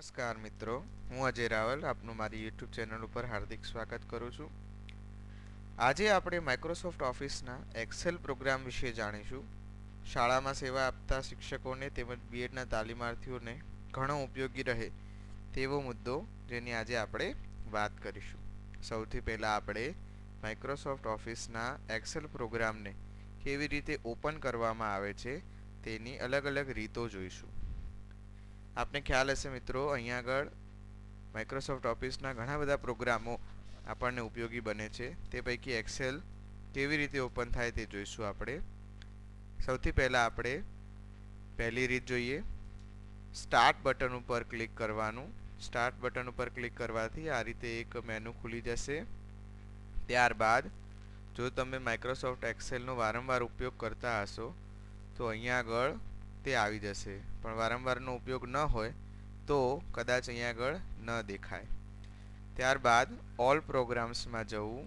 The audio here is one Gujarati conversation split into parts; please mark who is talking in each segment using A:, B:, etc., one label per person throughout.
A: નમસ્કાર મિત્રો હું અજય રાવલ આપનું મારી યુટ્યુબ ચેનલ ઉપર હાર્દિક સ્વાગત કરું છું આજે આપણે માઇક્રોસોફ્ટ ઓફિસના એક્સેલ પ્રોગ્રામ વિશે જાણીશું શાળામાં સેવા આપતા શિક્ષકોને તેમજ બીએડના તાલીમાર્થીઓને ઘણો ઉપયોગી રહે તેવો મુદ્દો જેની આજે આપણે વાત કરીશું સૌથી પહેલાં આપણે માઇક્રોસોફ્ટ ઓફિસના એક્સેલ પ્રોગ્રામને કેવી રીતે ઓપન કરવામાં આવે છે તેની અલગ અલગ રીતો જોઈશું આપને ખ્યાલ હશે મિત્રો અહીંયા આગળ માઇક્રોસોફ્ટ ઓફિસના ઘણા બધા પ્રોગ્રામો આપણને ઉપયોગી બને છે તે પૈકી એક્સેલ કેવી રીતે ઓપન થાય તે જોઈશું આપણે સૌથી પહેલાં આપણે પહેલી રીત જોઈએ સ્ટાર્ટ બટન ઉપર ક્લિક કરવાનું સ્ટાર્ટ બટન ઉપર ક્લિક કરવાથી આ રીતે એક મેનુ ખુલી જશે ત્યારબાદ જો તમે માઇક્રોસોફ્ટ એક્સેલનો વારંવાર ઉપયોગ કરતા હશો તો અહીંયા આગળ તે આવી જશે પણ વારંવારનો ઉપયોગ ન હોય તો કદાચ અહીંયા આગળ ન દેખાય ત્યારબાદ ઓલ પ્રોગ્રામ્સમાં જવું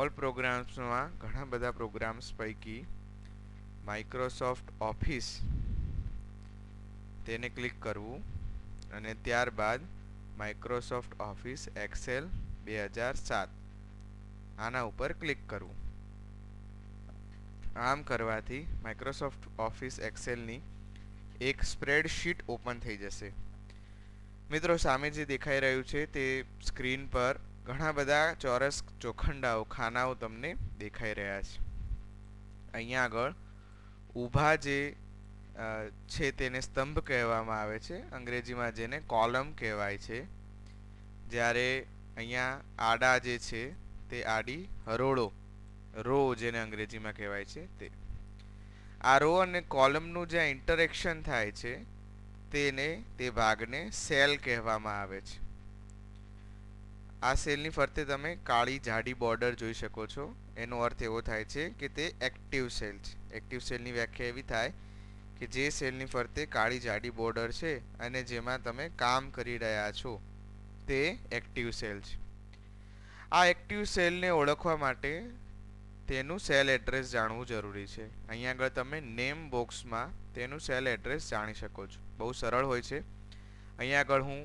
A: ઓલ પ્રોગ્રામ્સમાં ઘણા બધા પ્રોગ્રામ્સ પૈકી માઇક્રોસોફ્ટ ઓફિસ તેને ક્લિક કરવું અને ત્યારબાદ માઇક્રોસોફ્ટ ઓફિસ એક્સેલ બે હજાર સાત આના ઉપર ક્લિક કરવું આમ કરવાથી માઇક્રોસોફ્ટ ઓફિસ એક્સેલની એક સ્પ્રેડશીટ ઓપન થઈ જશે મિત્રો સામે જે દેખાઈ રહ્યું છે તે સ્ક્રીન પર ઘણા બધા ચોરસ ચોખંડાઓ ખાનાઓ તમને દેખાઈ રહ્યા છે અહીંયા આગળ ઊભા જે છે તેને સ્તંભ કહેવામાં આવે છે અંગ્રેજીમાં જેને કોલમ કહેવાય છે જ્યારે અહીંયા આડા જે છે તે આડી હરોળો રો જેને અંગ્રેજીમાં કહેવાય છે તે આ રો અને કોલમનું જ્યાં ઇન્ટરેક્શન થાય છે તેને તે ભાગને સેલ કહેવામાં આવે છે આ સેલની ફરતે તમે કાળી જાડી બોર્ડર જોઈ શકો છો એનો અર્થ એવો થાય છે કે તે એક્ટિવ સેલ છે એક્ટિવ સેલની વ્યાખ્યા એવી થાય કે જે સેલની ફરતે કાળી જાડી બોર્ડર છે અને જેમાં તમે કામ કરી રહ્યા છો તે એક્ટિવ સેલ છે આ એક્ટિવ સેલને ઓળખવા માટે તેનું સેલ એડ્રેસ જાણવું જરૂરી છે અહીંયા આગળ તમે નેમ બોક્સમાં તેનું સેલ એડ્રેસ જાણી શકો છો બહુ સરળ હોય છે અહીંયા આગળ હું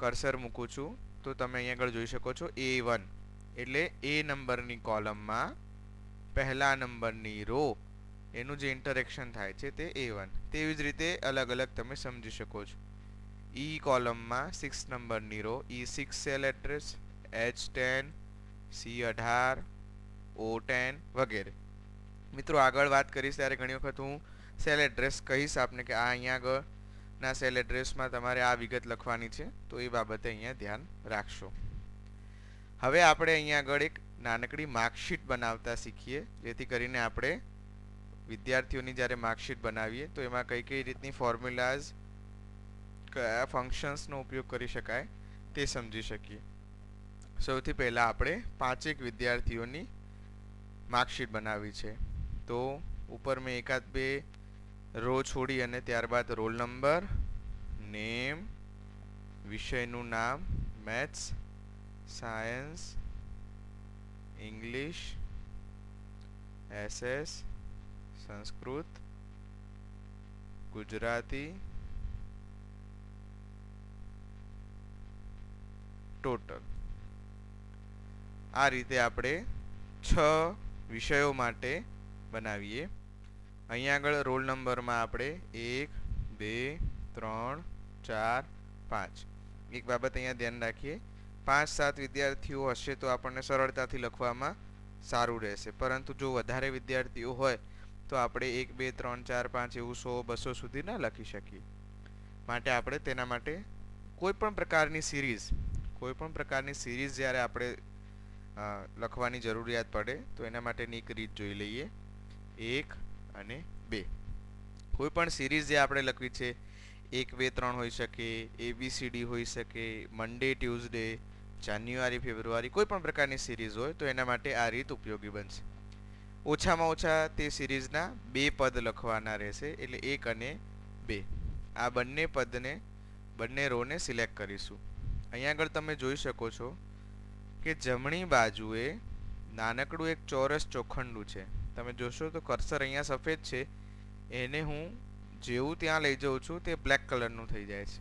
A: કર્સર મૂકું છું તો તમે અહીંયા આગળ જોઈ શકો છો એ વન એટલે એ નંબરની કોલમમાં પહેલા નંબરની રો એનું જે ઇન્ટરેક્શન થાય છે તે એ વન તેવી જ રીતે અલગ અલગ તમે સમજી શકો છો ઈ કોલમમાં સિક્સ નંબરની row E six cell address H ten C અઢાર ઓ ટેન વગેરે મિત્રો આગળ વાત કરીશ ત્યારે ઘણી વખત હું સેલ એડ્રેસ કહીશ આપને કે આ અહીંયા આગળના સેલ એડ્રેસમાં તમારે આ વિગત લખવાની છે તો એ બાબતે અહીંયા ધ્યાન રાખશો હવે આપણે અહીંયા આગળ એક નાનકડી માર્કશીટ બનાવતા શીખીએ જેથી કરીને આપણે વિદ્યાર્થીઓની જ્યારે માર્કશીટ બનાવીએ તો એમાં કઈ કઈ રીતની ફોર્મ્યુલાઝ કયા ફંક્શન્સનો ઉપયોગ કરી શકાય તે સમજી શકીએ સૌથી પહેલાં આપણે પાંચેક વિદ્યાર્થીઓની માર્કશીટ બનાવી છે તો ઉપર મેં એકાદ બે રો છોડી અને ત્યારબાદ રોલ નંબર નેમ વિષયનું નામ maths science English SS Sanskrit Gujarati total આ રીતે આપણે છ વિષયો માટે બનાવીએ અહીંયા આગળ રોલ નંબરમાં આપણે એક બે ત્રણ ચાર પાંચ એક બાબત અહીંયા ધ્યાન રાખીએ પાંચ સાત વિદ્યાર્થીઓ હશે તો આપણને સરળતાથી લખવામાં સારું રહેશે પરંતુ જો વધારે વિદ્યાર્થીઓ હોય તો આપણે એક બે ત્રણ ચાર પાંચ એવું સો બસો સુધી ના લખી શકીએ માટે આપણે તેના માટે કોઈ પણ પ્રકારની સિરીઝ કોઈ પણ પ્રકારની સિરીઝ જ્યારે આપણે લખવાની જરૂરિયાત પડે તો એના માટેની એક રીત જોઈ લઈએ એક અને બે કોઈ પણ સિરીઝ જે આપણે લખવી છે એક બે ત્રણ હોઈ શકે એબીસીડી હોઈ શકે મન્ડે ટ્યુઝડે જાન્યુઆરી ફેબ્રુઆરી કોઈ પણ પ્રકારની સિરીઝ હોય તો એના માટે આ રીત ઉપયોગી બનશે ઓછામાં ઓછા તે સિરીઝના બે પદ લખવાના રહેશે એટલે એક અને બે આ બંને પદને બંને રોને સિલેક્ટ કરીશું અહીંયા આગળ તમે જોઈ શકો છો કે જમણી બાજુએ નાનકડું એક ચોરસ ચોખંડું છે તમે જોશો તો કર્સર અહીંયા સફેદ છે એને હું જેવું ત્યાં લઈ જઉં છું તે બ્લેક કલરનું થઈ જાય છે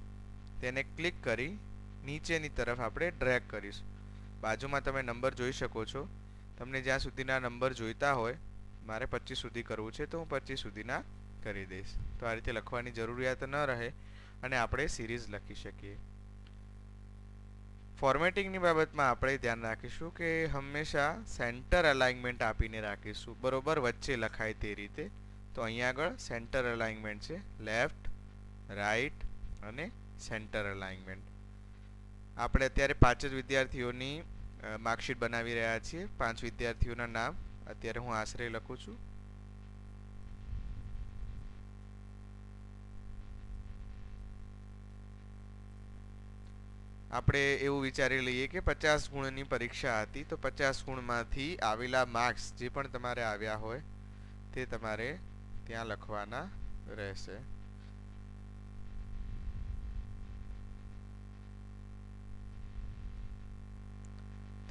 A: તેને ક્લિક કરી નીચેની તરફ આપણે ડ્રેગ કરીશું બાજુમાં તમે નંબર જોઈ શકો છો તમને જ્યાં સુધીના નંબર જોઈતા હોય મારે પચીસ સુધી કરવું છે તો હું પચીસ સુધીના કરી દઈશ તો આ રીતે લખવાની જરૂરિયાત ન રહે અને આપણે સિરીઝ લખી શકીએ ફોર્મેટિંગની બાબતમાં આપણે ધ્યાન રાખીશું કે હંમેશા સેન્ટર અલાઇનમેન્ટ આપીને રાખીશું બરાબર વચ્ચે લખાય તે રીતે તો અહીંયા આગળ સેન્ટર અલાઇનમેન્ટ છે લેફ્ટ રાઈટ અને સેન્ટર અલાઇનમેન્ટ આપણે અત્યારે પાંચ જ વિદ્યાર્થીઓની માર્કશીટ બનાવી રહ્યા છીએ પાંચ વિદ્યાર્થીઓના નામ અત્યારે હું આશરે લખું છું આપણે એવું વિચારી લઈએ કે પચાસ ગુણની પરીક્ષા હતી તો પચાસ ગુણમાંથી આવેલા માર્ક્સ જે પણ તમારે આવ્યા હોય તે તમારે ત્યાં લખવાના રહેશે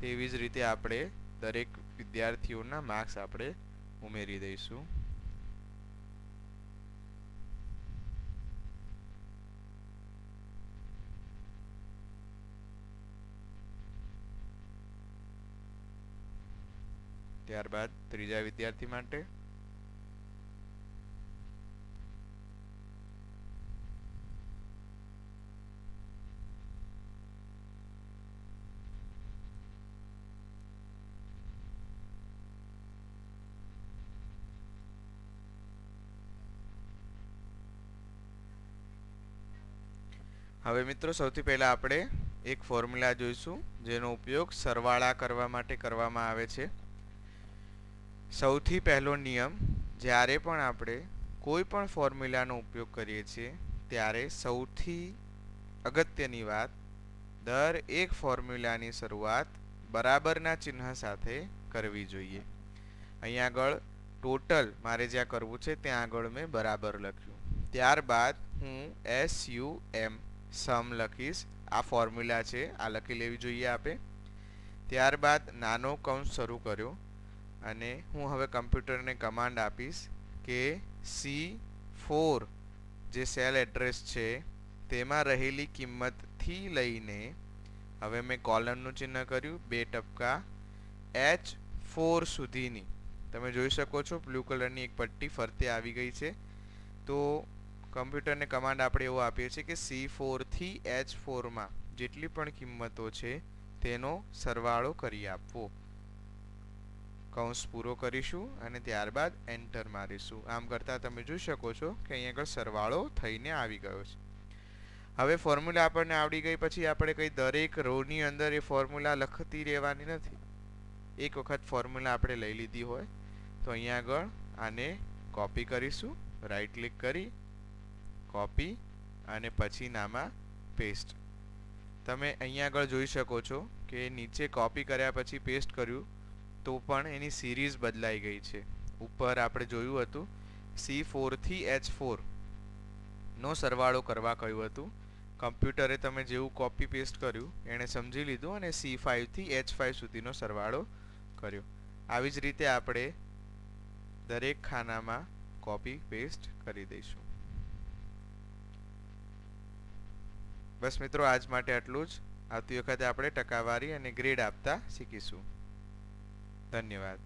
A: તેવી જ રીતે આપણે દરેક વિદ્યાર્થીઓના માર્ક્સ આપણે ઉમેરી દઈશું ત્યારબાદ ત્રીજા વિદ્યાર્થી માટે હવે મિત્રો સૌથી પહેલા આપણે એક ફોર્મ્યુલા જોઈશું જેનો ઉપયોગ સરવાળા કરવા માટે કરવામાં આવે છે સૌથી પહેલો નિયમ જ્યારે પણ આપણે કોઈ પણ ફોર્મ્યુલાનો ઉપયોગ કરીએ છીએ ત્યારે સૌથી અગત્યની વાત દર એક ફોર્મ્યુલાની શરૂઆત બરાબરના ચિહ્ન સાથે કરવી જોઈએ અહીંયા આગળ ટોટલ મારે જ્યાં કરવું છે ત્યાં આગળ મેં બરાબર લખ્યું ત્યારબાદ હું એસ યુ એમ સમ લખીશ આ ફોર્મ્યુલા છે આ લખી લેવી જોઈએ આપે ત્યારબાદ નાનો કૌંસ શરૂ કર્યો અને હું હવે કમ્પ્યુટરને કમાન્ડ આપીશ કે સી ફોર જે સેલ એડ્રેસ છે તેમાં રહેલી કિંમતથી લઈને હવે મેં કોલમનું ચિહ્ન કર્યું બે ટપકા એચ ફોર સુધીની તમે જોઈ શકો છો બ્લુ કલરની એક પટ્ટી ફરતે આવી ગઈ છે તો કમ્પ્યુટરને કમાન્ડ આપણે એવો આપીએ છીએ કે સી ફોરથી એચ ફોરમાં જેટલી પણ કિંમતો છે તેનો સરવાળો કરી આપવો કૌંસ પૂરો કરીશું અને ત્યારબાદ એન્ટર મારીશું આમ કરતાં તમે જોઈ શકો છો કે અહીં આગળ સરવાળો થઈને આવી ગયો છે હવે ફોર્મ્યુલા આપણને આવડી ગઈ પછી આપણે કંઈ દરેક રોની અંદર એ ફોર્મ્યુલા લખતી રહેવાની નથી એક વખત ફોર્મ્યુલા આપણે લઈ લીધી હોય તો અહીંયા આગળ આને કોપી કરીશું રાઈટ ક્લિક કરી કોપી અને પછી નામાં પેસ્ટ તમે અહીંયા આગળ જોઈ શકો છો કે નીચે કોપી કર્યા પછી પેસ્ટ કર્યું તો પણ એની સિરીઝ બદલાઈ ગઈ છે ઉપર આપણે જોયું હતું સી ફોરથી એચ ફોરનો સરવાળો કરવા કહ્યું હતું કમ્પ્યુટરે તમે જેવું કોપી પેસ્ટ કર્યું એણે સમજી લીધું અને સી ફાઇવથી એચ ફાઇવ સુધીનો સરવાળો કર્યો આવી જ રીતે આપણે દરેક ખાનામાં કોપી પેસ્ટ કરી દઈશું બસ મિત્રો આજ માટે આટલું જ આવતી વખતે આપણે ટકાવારી અને ગ્રેડ આપતા શીખીશું ધન્યવાદ